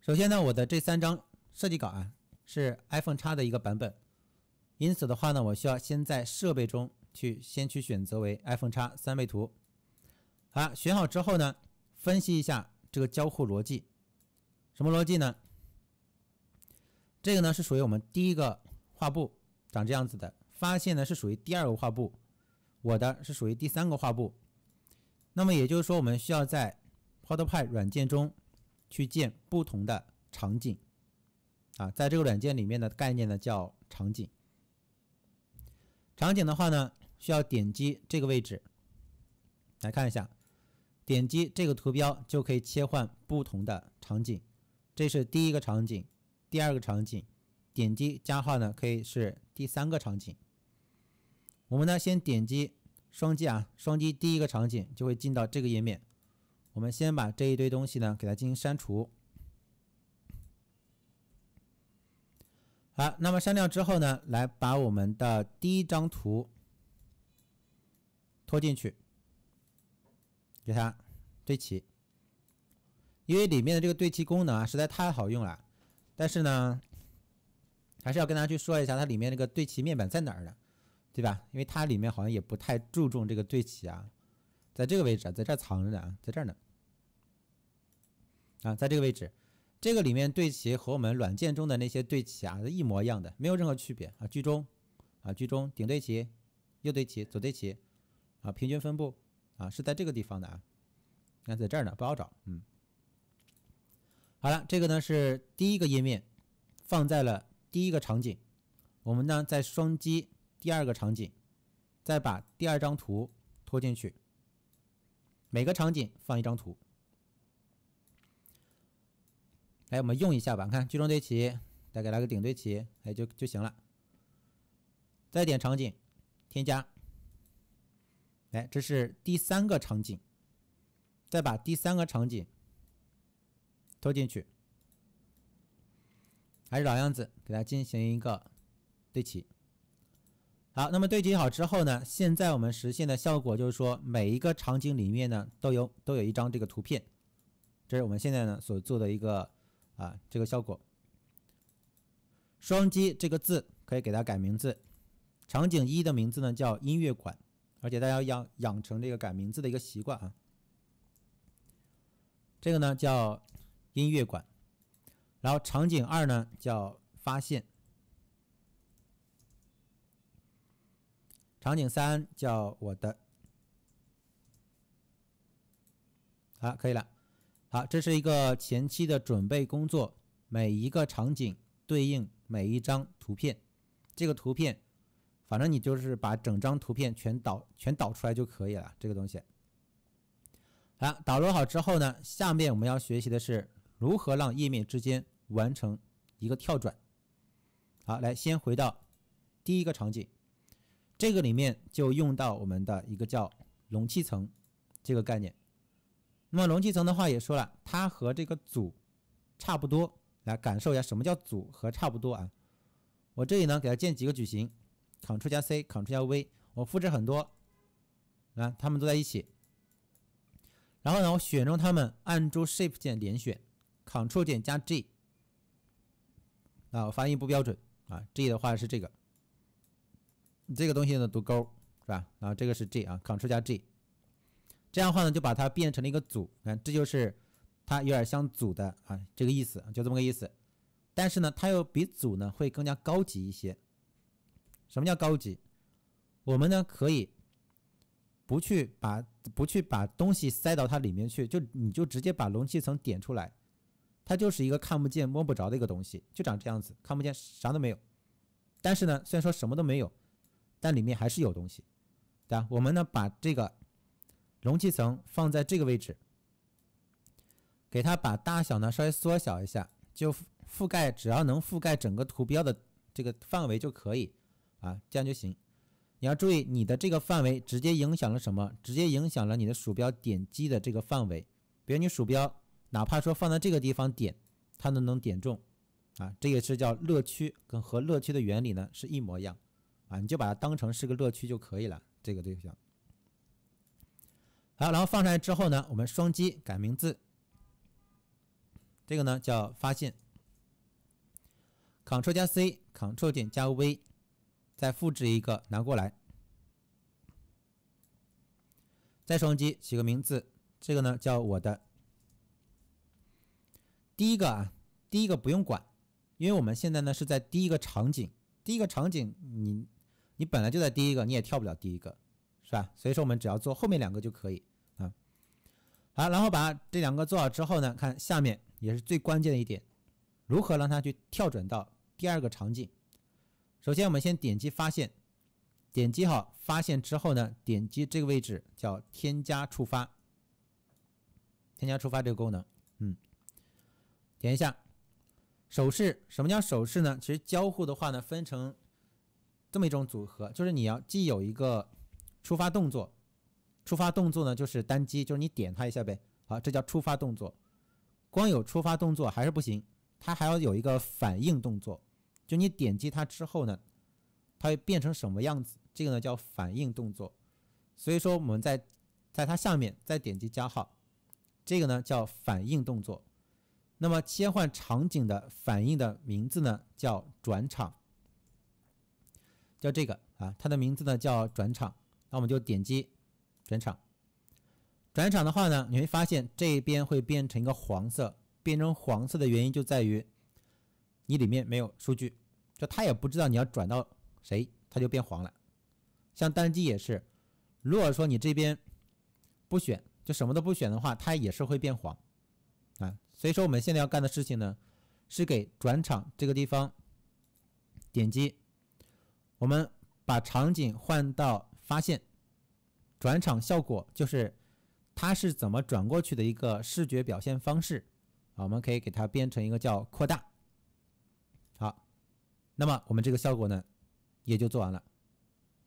Speaker 1: 首先呢，我的这三张设计稿啊是 iPhone X 的一个版本，因此的话呢，我需要先在设备中。去先去选择为 iPhone 叉三倍图，好，选好之后呢，分析一下这个交互逻辑，什么逻辑呢？这个呢是属于我们第一个画布，长这样子的。发现呢是属于第二个画布，我的是属于第三个画布。那么也就是说，我们需要在 p o d p a i 软件中去建不同的场景，啊，在这个软件里面的概念呢叫场景。场景的话呢。需要点击这个位置来看一下，点击这个图标就可以切换不同的场景。这是第一个场景，第二个场景，点击加号呢可以是第三个场景。我们呢先点击双击啊，双击第一个场景就会进到这个页面。我们先把这一堆东西呢给它进行删除。好，那么删掉之后呢，来把我们的第一张图。拖进去，给它对齐。因为里面的这个对齐功能啊，实在太好用了。但是呢，还是要跟大家去说一下，它里面那个对齐面板在哪儿呢？对吧？因为它里面好像也不太注重这个对齐啊。在这个位置，在这儿藏着啊，在这儿呢。啊，在这个位置，这个里面对齐和我们软件中的那些对齐啊是一模一样的，没有任何区别啊。居中啊，居中，顶对齐，右对齐，左对齐。啊，平均分布啊，是在这个地方的啊，看在这儿呢，不好找，嗯，好了，这个呢是第一个页面，放在了第一个场景，我们呢再双击第二个场景，再把第二张图拖进去，每个场景放一张图，来，我们用一下吧，看居中对齐，再给来个顶对齐，哎，就就行了，再点场景，添加。哎，这是第三个场景，再把第三个场景拖进去，还是老样子，给它进行一个对齐。好，那么对齐好之后呢，现在我们实现的效果就是说，每一个场景里面呢都有都有一张这个图片，这是我们现在呢所做的一个啊这个效果。双击这个字可以给它改名字，场景一的名字呢叫音乐馆。而且大家要养养成这个改名字的一个习惯啊。这个呢叫音乐馆，然后场景二呢叫发现，场景三叫我的。好，可以了。好，这是一个前期的准备工作，每一个场景对应每一张图片，这个图片。反正你就是把整张图片全导全导出来就可以了，这个东西。好，导入好之后呢，下面我们要学习的是如何让页面之间完成一个跳转。好，来先回到第一个场景，这个里面就用到我们的一个叫容器层这个概念。那么容器层的话也说了，它和这个组差不多。来感受一下什么叫组和差不多啊？我这里呢，给它建几个矩形。Ctrl 加 C，Ctrl 加 V，我复制很多，啊，他们都在一起。然后呢，我选中他们，按住 Shift 键连选，Ctrl 键加 G。啊，我发音不标准啊，G 的话是这个，这个东西呢读勾是吧？然后这个是 G 啊，Ctrl 加 G，这样话呢就把它变成了一个组。看，这就是它有点像组的啊，这个意思就这么个意思。但是呢，它又比组呢会更加高级一些。什么叫高级？我们呢可以不去把不去把东西塞到它里面去，就你就直接把容器层点出来，它就是一个看不见摸不着的一个东西，就长这样子，看不见啥都没有。但是呢，虽然说什么都没有，但里面还是有东西，对吧？我们呢把这个容器层放在这个位置，给它把大小呢稍微缩小一下，就覆盖只要能覆盖整个图标的这个范围就可以。啊，这样就行。你要注意，你的这个范围直接影响了什么？直接影响了你的鼠标点击的这个范围。比如你鼠标哪怕说放在这个地方点，它都能点中啊，这也是叫乐趣，跟和乐趣的原理呢是一模一样啊。你就把它当成是个乐趣就可以了。这个对象。好，然后放上来之后呢，我们双击改名字。这个呢叫发现。c t r l 加 c c t r l 键加 V。再复制一个，拿过来，再双击，起个名字，这个呢叫我的第一个啊，第一个不用管，因为我们现在呢是在第一个场景，第一个场景你你本来就在第一个，你也跳不了第一个，是吧？所以说我们只要做后面两个就可以啊。好，然后把这两个做好之后呢，看下面也是最关键的一点，如何让它去跳转到第二个场景。首先，我们先点击发现，点击好发现之后呢，点击这个位置叫添加触发，添加触发这个功能，嗯，点一下手势。什么叫手势呢？其实交互的话呢，分成这么一种组合，就是你要既有一个触发动作，触发动作呢就是单击，就是你点它一下呗。好，这叫触发动作。光有触发动作还是不行，它还要有一个反应动作。就你点击它之后呢，它会变成什么样子？这个呢叫反应动作。所以说我们在在它下面再点击加号，这个呢叫反应动作。那么切换场景的反应的名字呢叫转场，叫这个啊，它的名字呢叫转场。那我们就点击转场，转场的话呢，你会发现这边会变成一个黄色，变成黄色的原因就在于。你里面没有数据，就他也不知道你要转到谁，他就变黄了。像单击也是，如果说你这边不选，就什么都不选的话，它也是会变黄。啊，所以说我们现在要干的事情呢，是给转场这个地方点击，我们把场景换到发现，转场效果就是它是怎么转过去的一个视觉表现方式啊，我们可以给它编成一个叫扩大。那么我们这个效果呢，也就做完了，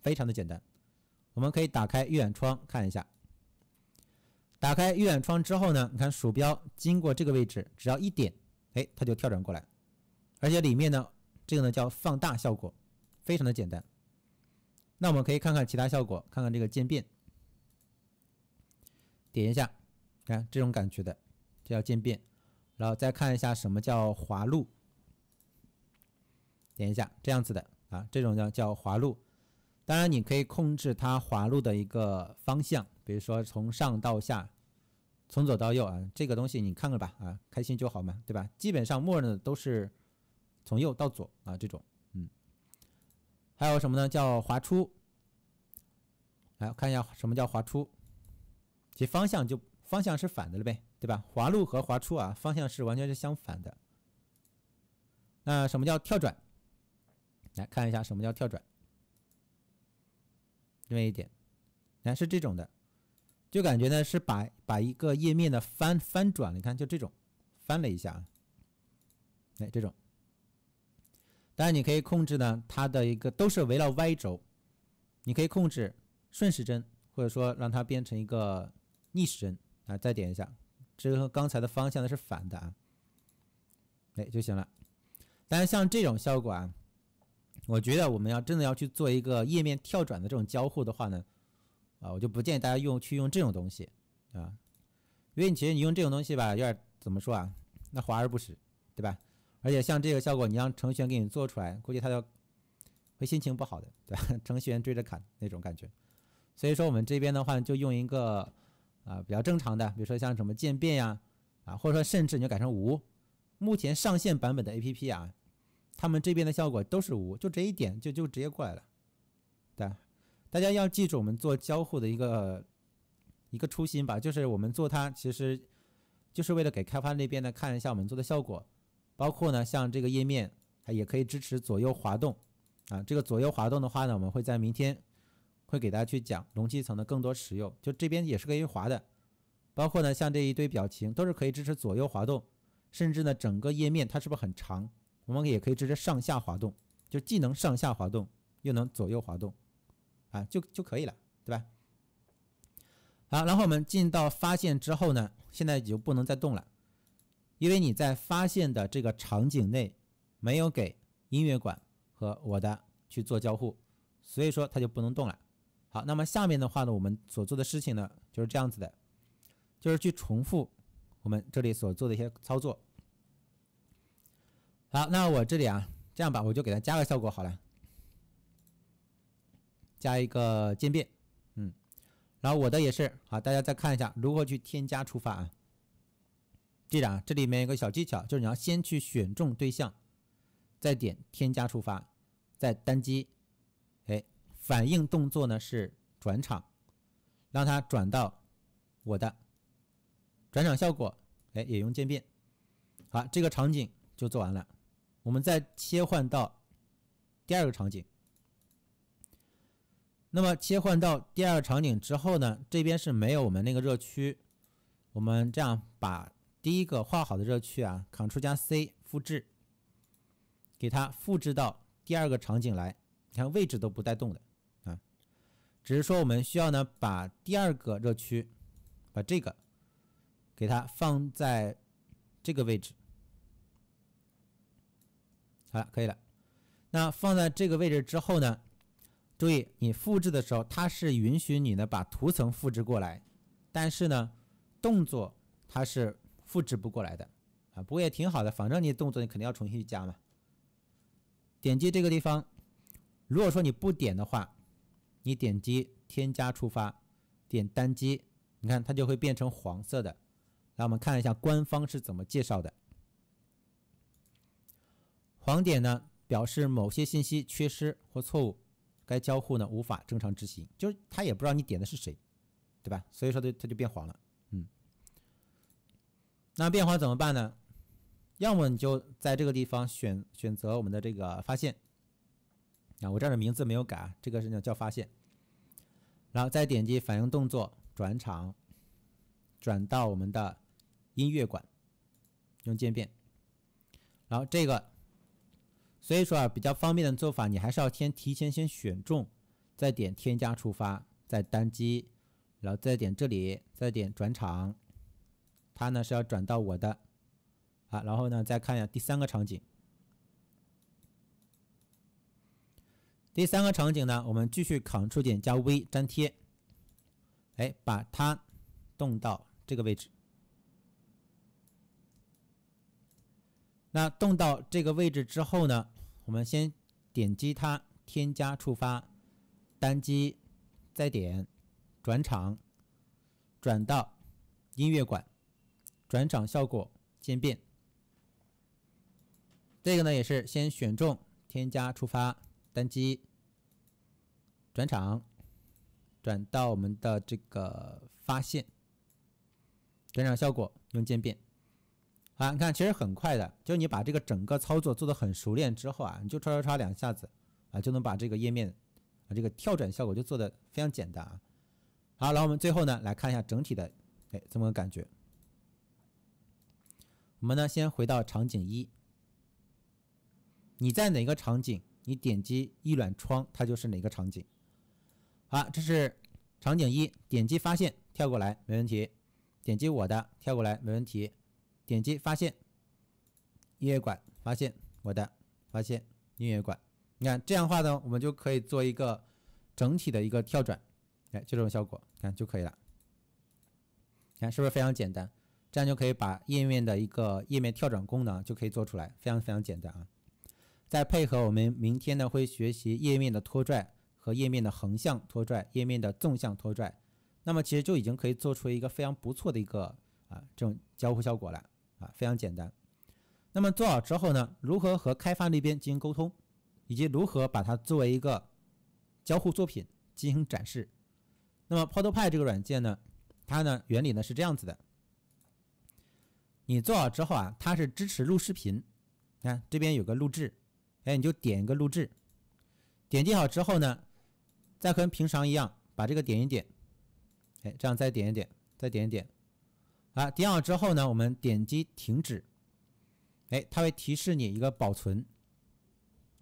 Speaker 1: 非常的简单。我们可以打开预览窗看一下。打开预览窗之后呢，你看鼠标经过这个位置，只要一点，哎，它就跳转过来，而且里面呢，这个呢叫放大效果，非常的简单。那我们可以看看其他效果，看看这个渐变。点一下，看这种感觉的，这叫渐变。然后再看一下什么叫滑路，点一下这样子的啊，这种叫叫滑路。当然，你可以控制它滑路的一个方向，比如说从上到下，从左到右啊。这个东西你看看吧，啊，开心就好嘛，对吧？基本上默认的都是从右到左啊这种。嗯，还有什么呢？叫滑出。来看一下什么叫滑出，其方向就方向是反的了呗，对吧？滑路和滑出啊，方向是完全是相反的。那什么叫跳转？来看一下什么叫跳转，另外一点，看是这种的，就感觉呢是把把一个页面呢翻翻转，你看就这种翻了一下啊，哎这种，当然你可以控制呢，它的一个都是围绕 Y 轴，你可以控制顺时针或者说让它变成一个逆时针，啊。再点一下，这个刚才的方向呢是反的啊，哎就行了，但是像这种效果啊。我觉得我们要真的要去做一个页面跳转的这种交互的话呢，啊，我就不建议大家用去用这种东西啊，因为你其实你用这种东西吧，有点怎么说啊，那华而不实，对吧？而且像这个效果，你让程序员给你做出来，估计他都会心情不好的，对吧？程序员追着砍那种感觉。所以说我们这边的话就用一个啊比较正常的，比如说像什么渐变呀，啊，或者说甚至你就改成无，目前上线版本的 APP 啊。他们这边的效果都是无，就这一点就就直接过来了。对，大家要记住我们做交互的一个一个初心吧，就是我们做它其实就是为了给开发那边呢看一下我们做的效果，包括呢像这个页面它也可以支持左右滑动啊。这个左右滑动的话呢，我们会在明天会给大家去讲容器层的更多使用。就这边也是可以滑的，包括呢像这一堆表情都是可以支持左右滑动，甚至呢整个页面它是不是很长？我们也可以直接上下滑动，就既能上下滑动，又能左右滑动，啊，就就可以了，对吧？好，然后我们进到发现之后呢，现在就不能再动了，因为你在发现的这个场景内没有给音乐馆和我的去做交互，所以说它就不能动了。好，那么下面的话呢，我们所做的事情呢就是这样子的，就是去重复我们这里所做的一些操作。好，那我这里啊，这样吧，我就给它加个效果好了，加一个渐变，嗯，然后我的也是，好，大家再看一下如何去添加触发啊。记得啊，这里面有个小技巧，就是你要先去选中对象，再点添加触发，再单击，哎，反应动作呢是转场，让它转到我的转场效果，哎，也用渐变，好，这个场景就做完了。我们再切换到第二个场景。那么切换到第二个场景之后呢，这边是没有我们那个热区。我们这样把第一个画好的热区啊，Ctrl 加 C 复制，给它复制到第二个场景来。你看位置都不带动的啊，只是说我们需要呢把第二个热区，把这个给它放在这个位置。好了，可以了。那放在这个位置之后呢？注意，你复制的时候，它是允许你呢把图层复制过来，但是呢，动作它是复制不过来的啊。不过也挺好的，反正你动作你肯定要重新去加嘛。点击这个地方，如果说你不点的话，你点击添加触发，点单击，你看它就会变成黄色的。来，我们看一下官方是怎么介绍的。黄点呢，表示某些信息缺失或错误，该交互呢无法正常执行，就是他也不知道你点的是谁，对吧？所以说，它它就变黄了。嗯，那变黄怎么办呢？要么你就在这个地方选选择我们的这个发现，啊，我这儿的名字没有改，这个是叫叫发现，然后再点击反应动作转场，转到我们的音乐馆，用渐变，然后这个。所以说啊，比较方便的做法，你还是要先提前先选中，再点添加触发，再单击，然后再点这里，再点转场。它呢是要转到我的啊，然后呢再看一下第三个场景。第三个场景呢，我们继续 Ctrl 键加 V 粘贴，哎，把它动到这个位置。那动到这个位置之后呢？我们先点击它，添加触发，单击，再点转场，转到音乐馆，转场效果渐变。这个呢也是先选中，添加触发，单击转场，转到我们的这个发现，转场效果用渐变。啊，你看，其实很快的，就你把这个整个操作做的很熟练之后啊，你就唰唰唰两下子啊，就能把这个页面啊，这个跳转效果就做的非常简单啊。好，然后我们最后呢，来看一下整体的哎，这么个感觉？我们呢，先回到场景一，你在哪个场景，你点击一览窗，它就是哪个场景。好，这是场景一，点击发现跳过来没问题，点击我的跳过来没问题。点击发现音乐馆，发现我的发现音乐馆。你看这样话呢，我们就可以做一个整体的一个跳转，哎，就这种效果，看就可以了。看是不是非常简单？这样就可以把页面的一个页面跳转功能就可以做出来，非常非常简单啊。再配合我们明天呢会学习页面的拖拽和页面的横向拖拽、页面的纵向拖拽，那么其实就已经可以做出一个非常不错的一个啊这种交互效果了。啊，非常简单。那么做好之后呢，如何和开发那边进行沟通，以及如何把它作为一个交互作品进行展示？那么 p o t p a y e 这个软件呢，它呢原理呢是这样子的。你做好之后啊，它是支持录视频，看这边有个录制，哎，你就点一个录制，点击好之后呢，再跟平常一样，把这个点一点，哎，这样再点一点，再点一点。啊，点好之后呢，我们点击停止，哎，它会提示你一个保存，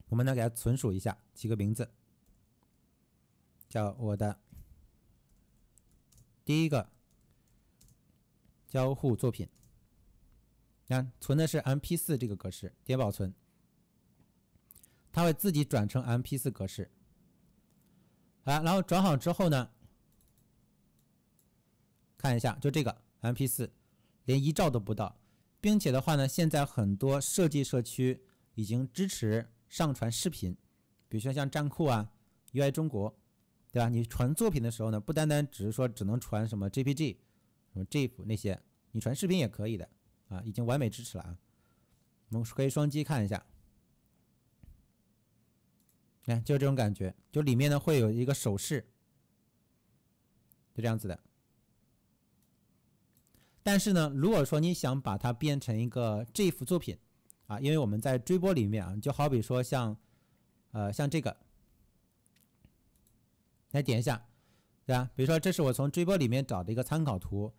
Speaker 1: 我们呢给它存储一下，起个名字，叫我的第一个交互作品。你看，存的是 MP 四这个格式，点保存，它会自己转成 MP 四格式。好，然后转好之后呢，看一下，就这个。MP4 连一兆都不到，并且的话呢，现在很多设计社区已经支持上传视频，比如说像站酷啊、UI 中国，对吧？你传作品的时候呢，不单单只是说只能传什么 JPG、什么 JIF 那些，你传视频也可以的啊，已经完美支持了啊。我们可以双击看一下，看就是这种感觉，就里面呢会有一个手势，就这样子的。但是呢，如果说你想把它变成一个 GIF 作品，啊，因为我们在追波里面啊，就好比说像，呃，像这个，来点一下，对吧？比如说这是我从追波里面找的一个参考图，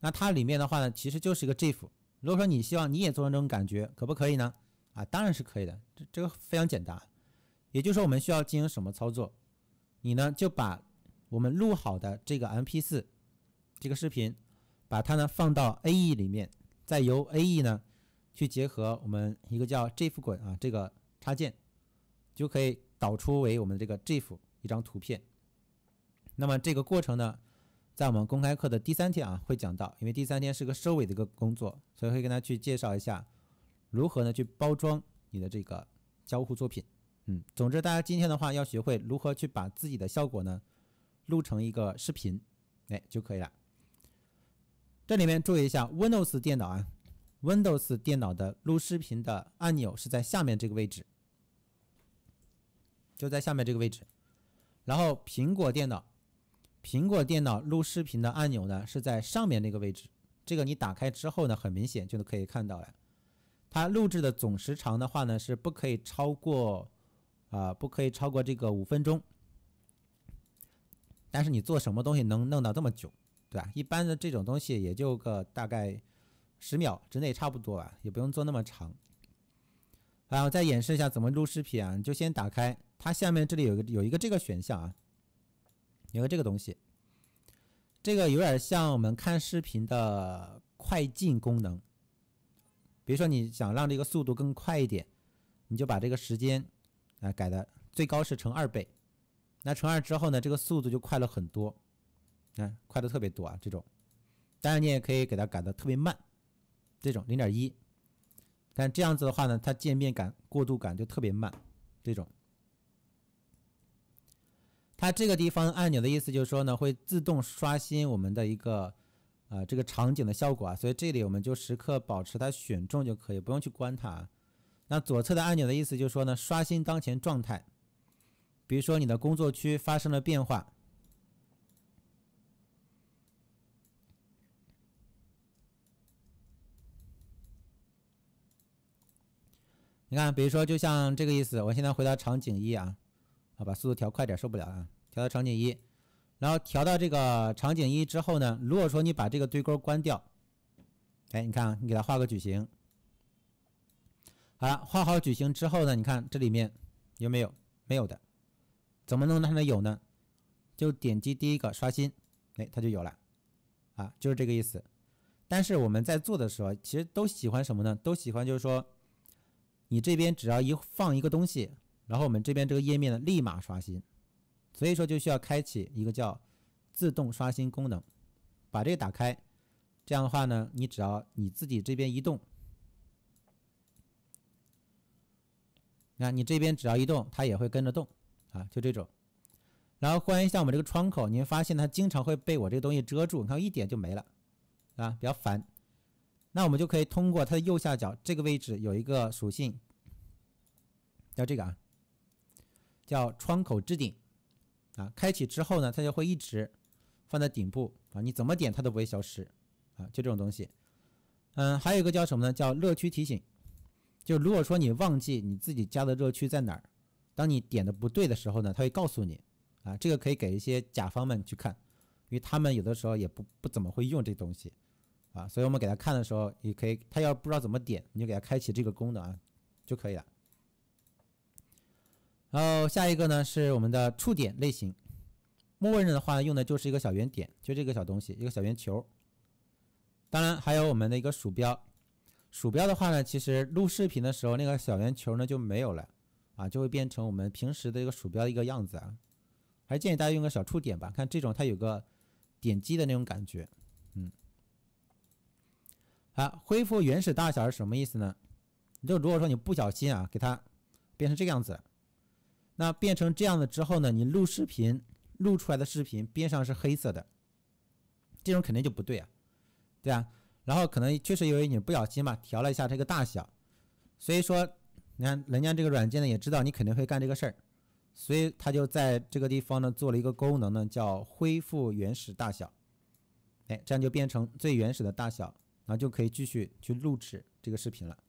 Speaker 1: 那它里面的话呢，其实就是一个 GIF。如果说你希望你也做成这种感觉，可不可以呢？啊，当然是可以的，这这个非常简单。也就是说，我们需要进行什么操作？你呢就把我们录好的这个 MP 四这个视频。把它呢放到 AE 里面，再由 AE 呢去结合我们一个叫 g i f 滚啊这个插件，就可以导出为我们这个 g i f f 一张图片。那么这个过程呢，在我们公开课的第三天啊会讲到，因为第三天是个收尾的一个工作，所以会跟大家去介绍一下如何呢去包装你的这个交互作品。嗯，总之大家今天的话要学会如何去把自己的效果呢录成一个视频，哎就可以了。这里面注意一下，Windows 电脑啊，Windows 电脑的录视频的按钮是在下面这个位置，就在下面这个位置。然后苹果电脑，苹果电脑录视频的按钮呢是在上面那个位置。这个你打开之后呢，很明显就能可以看到了。它录制的总时长的话呢，是不可以超过，啊，不可以超过这个五分钟。但是你做什么东西能弄到这么久？对吧？一般的这种东西也就个大概十秒之内差不多吧，也不用做那么长。然我再演示一下怎么录视频啊。你就先打开它下面这里有个有一个这个选项啊，有个这个东西，这个有点像我们看视频的快进功能。比如说你想让这个速度更快一点，你就把这个时间啊改的最高是乘二倍，那乘二之后呢，这个速度就快了很多。看，快的特别多啊！这种，当然你也可以给它改的特别慢，这种零点一，但这样子的话呢，它渐变感、过渡感就特别慢，这种。它这个地方按钮的意思就是说呢，会自动刷新我们的一个呃这个场景的效果啊，所以这里我们就时刻保持它选中就可以，不用去关它。啊。那左侧的按钮的意思就是说呢，刷新当前状态，比如说你的工作区发生了变化。你看，比如说，就像这个意思。我现在回到场景一啊，好，把速度调快点，受不了啊！调到场景一，然后调到这个场景一之后呢，如果说你把这个对勾关掉，哎，你看啊，你给它画个矩形。好了，画好矩形之后呢，你看这里面有没有？没有的。怎么能才能有呢？就点击第一个刷新，哎，它就有了。啊，就是这个意思。但是我们在做的时候，其实都喜欢什么呢？都喜欢就是说。你这边只要一放一个东西，然后我们这边这个页面呢立马刷新，所以说就需要开启一个叫自动刷新功能，把这个打开，这样的话呢，你只要你自己这边一动，你看你这边只要一动，它也会跟着动啊，就这种。然后关于一下我们这个窗口，您发现它经常会被我这个东西遮住，你看一点就没了啊，比较烦。那我们就可以通过它的右下角这个位置有一个属性，叫这个啊，叫窗口置顶啊。开启之后呢，它就会一直放在顶部啊，你怎么点它都不会消失啊。就这种东西，嗯，还有一个叫什么呢？叫乐趣提醒。就如果说你忘记你自己加的热区在哪儿，当你点的不对的时候呢，它会告诉你啊。这个可以给一些甲方们去看，因为他们有的时候也不不怎么会用这东西。啊，所以我们给他看的时候，也可以，他要不知道怎么点，你就给他开启这个功能啊，就可以了。然后下一个呢是我们的触点类型，默认的话用的就是一个小圆点，就这个小东西，一个小圆球。当然还有我们的一个鼠标，鼠标的话呢，其实录视频的时候那个小圆球呢就没有了啊，就会变成我们平时的一个鼠标一个样子啊。还是建议大家用个小触点吧，看这种它有个点击的那种感觉，嗯。啊，恢复原始大小是什么意思呢？你就如果说你不小心啊，给它变成这个样子，那变成这样子之后呢，你录视频录出来的视频边上是黑色的，这种肯定就不对啊，对啊。然后可能确实由于你不小心嘛，调了一下这个大小，所以说你看人家这个软件呢也知道你肯定会干这个事儿，所以它就在这个地方呢做了一个功能呢，叫恢复原始大小。哎，这样就变成最原始的大小。然后就可以继续去录制这个视频了。